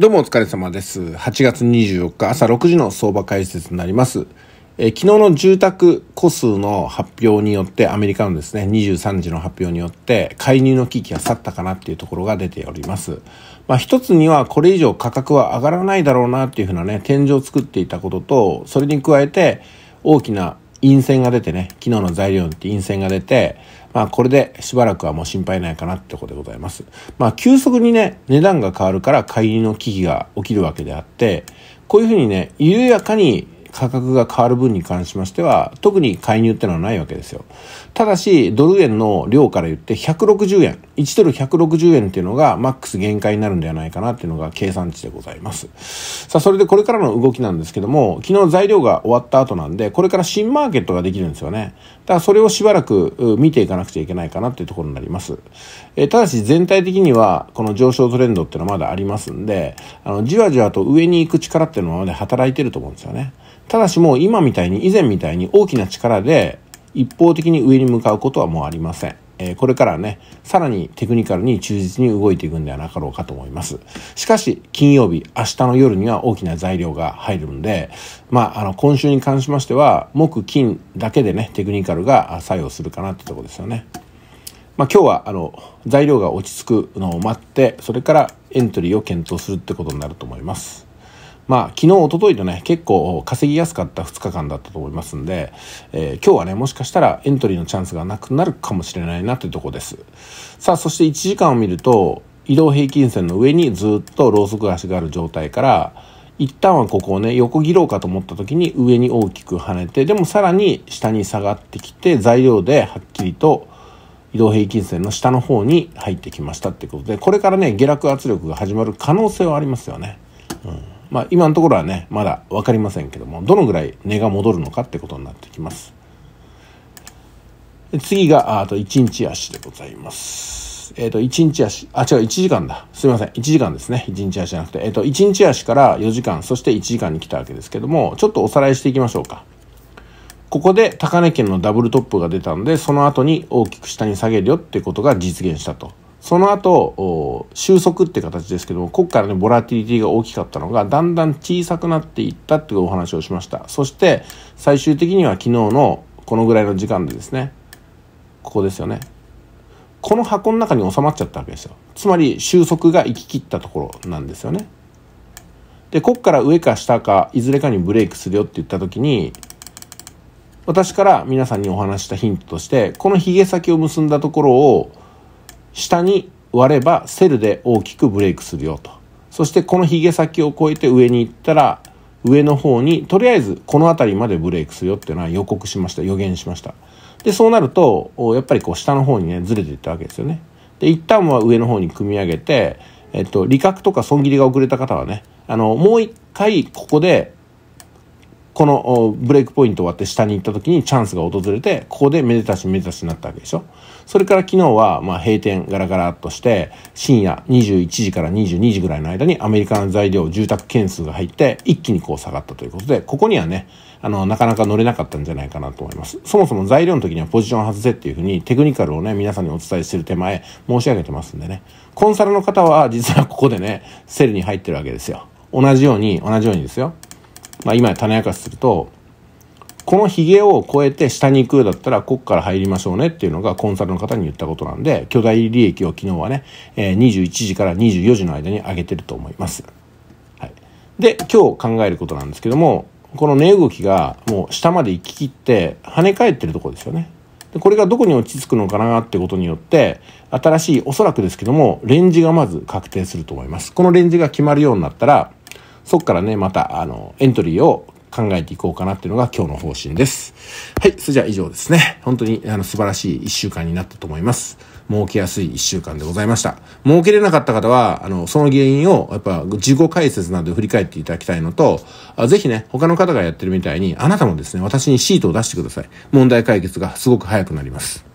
どうもお疲れ様です。8月24日朝6時の相場解説になります。え昨日の住宅個数の発表によって、アメリカのですね、23時の発表によって、介入の危機が去ったかなっていうところが出ております。まあ一つには、これ以上価格は上がらないだろうなっていうふうなね、天井を作っていたことと、それに加えて、大きな陰線が出てね、昨日の材料によって陰線が出て、まあこれでしばらくはもう心配ないかなってことでございます。まあ急速にね、値段が変わるから買いの危機が起きるわけであって、こういうふうにね、緩やかに価格が変わる分に関しましては、特に介入ってのはないわけですよ。ただし、ドル円の量から言って160円、1ドル160円っていうのがマックス限界になるんではないかなっていうのが計算値でございます。さあ、それでこれからの動きなんですけども、昨日材料が終わった後なんで、これから新マーケットができるんですよね。だからそれをしばらく見ていかなくちゃいけないかなっていうところになります。えただし全体的には、この上昇トレンドっていうのはまだありますんで、あの、じわじわと上に行く力っていうのはまだ働いてると思うんですよね。ただしもう今みたいに、以前みたいに大きな力で一方的に上に向かうことはもうありません。えこれからね、さらにテクニカルに忠実に動いていくんではなかろうかと思います。しかし、金曜日、明日の夜には大きな材料が入るんで、まあ、あの、今週に関しましては、木、金だけでね、テクニカルが作用するかなってとこですよね。まあ、今日は、あの、材料が落ち着くのを待って、それからエントリーを検討するってことになると思います。まあ、昨日、一昨日とね、結構稼ぎやすかった2日間だったと思いますんで、えー、今日はね、もしかしたらエントリーのチャンスがなくなるかもしれないなというとこです。さあ、そして1時間を見ると、移動平均線の上にずっとローソク足がある状態から、一旦はここをね、横切ろうかと思った時に上に大きく跳ねて、でもさらに下に下がってきて、材料ではっきりと移動平均線の下の方に入ってきましたってことで、これからね、下落圧力が始まる可能性はありますよね。うんまあ、今のところはねまだ分かりませんけどもどのぐらい値が戻るのかってことになってきます次があと1日足でございますえっ、ー、と1日足あ違う1時間だすいません1時間ですね1日足じゃなくてえっ、ー、と1日足から4時間そして1時間に来たわけですけどもちょっとおさらいしていきましょうかここで高値圏のダブルトップが出たんで、その後に大きく下に下げるよってことが実現したと。その後、収束って形ですけども、ここからね、ボラティリティが大きかったのが、だんだん小さくなっていったっていうお話をしました。そして、最終的には昨日のこのぐらいの時間でですね、ここですよね。この箱の中に収まっちゃったわけですよ。つまり、収束が行き切ったところなんですよね。で、こっから上か下か、いずれかにブレイクするよって言った時に、私から皆さんにお話したヒントとして、この髭先を結んだところを、下に割ればセルで大きくブレイクするよと。そしてこのヒゲ先を越えて上に行ったら、上の方に、とりあえずこの辺りまでブレイクするよっていうのは予告しました。予言しました。で、そうなると、やっぱりこう下の方にね、ずれていったわけですよね。で、一旦は上の方に組み上げて、えっと、利確とか損切りが遅れた方はね、あの、もう一回ここでこのブレイクポイント終わって下に行った時にチャンスが訪れて、ここでめでたしめでたしになったわけでしょ。それから昨日は、まあ、閉店ガラガラっとして、深夜21時から22時ぐらいの間にアメリカの材料、住宅件数が入って、一気にこう下がったということで、ここにはね、あの、なかなか乗れなかったんじゃないかなと思います。そもそも材料の時にはポジション外せっていうふうにテクニカルをね、皆さんにお伝えしてる手前、申し上げてますんでね。コンサルの方は、実はここでね、セルに入ってるわけですよ。同じように、同じようにですよ。まあ、今種明かしすると、このヒゲを越えて下に行くだったら、こっから入りましょうねっていうのがコンサルの方に言ったことなんで、巨大利益を昨日はね、え21時から24時の間に上げてると思います。はい。で、今日考えることなんですけども、この値動きがもう下まで行ききって跳ね返ってるとこですよね。でこれがどこに落ち着くのかなってことによって、新しい、おそらくですけども、レンジがまず確定すると思います。このレンジが決まるようになったら、そっからね、また、あの、エントリーを考えていこうかなっていうのが今日の方針です。はい、それじゃあ以上ですね。本当にあの素晴らしい1週間になったと思います。儲けやすい1週間でございました。儲けれなかった方は、あの、その原因を、やっぱ、自己解説などで振り返っていただきたいのと、あぜひね、他の方がやってるみたいに、あなたもですね、私にシートを出してください。問題解決がすごく早くなります。